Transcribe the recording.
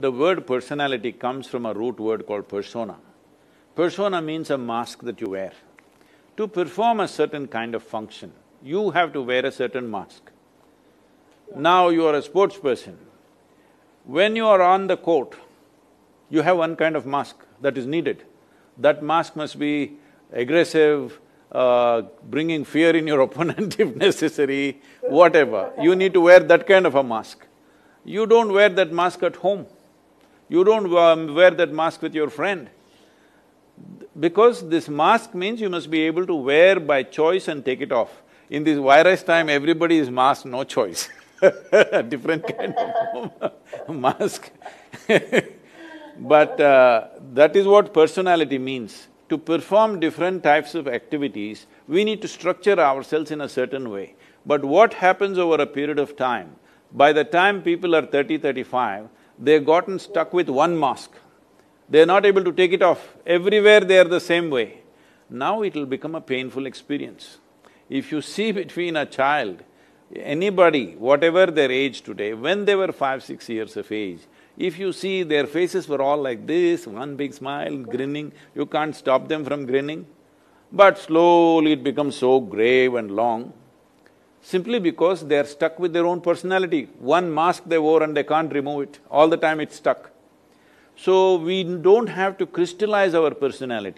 The word personality comes from a root word called persona. Persona means a mask that you wear. To perform a certain kind of function, you have to wear a certain mask. Now you are a sports person. When you are on the court, you have one kind of mask that is needed. That mask must be aggressive, uh, bringing fear in your opponent if necessary, whatever. You need to wear that kind of a mask. You don't wear that mask at home. You don't um, wear that mask with your friend. Because this mask means you must be able to wear by choice and take it off. In this virus time, everybody is masked, no choice different kind of mask But uh, that is what personality means. To perform different types of activities, we need to structure ourselves in a certain way. But what happens over a period of time, by the time people are 30, 35, they've gotten stuck with one mask. They're not able to take it off. Everywhere they are the same way. Now it'll become a painful experience. If you see between a child, anybody, whatever their age today, when they were five, six years of age, if you see their faces were all like this, one big smile, grinning, you can't stop them from grinning. But slowly it becomes so grave and long, simply because they are stuck with their own personality. One mask they wore and they can't remove it, all the time it's stuck. So we don't have to crystallize our personality.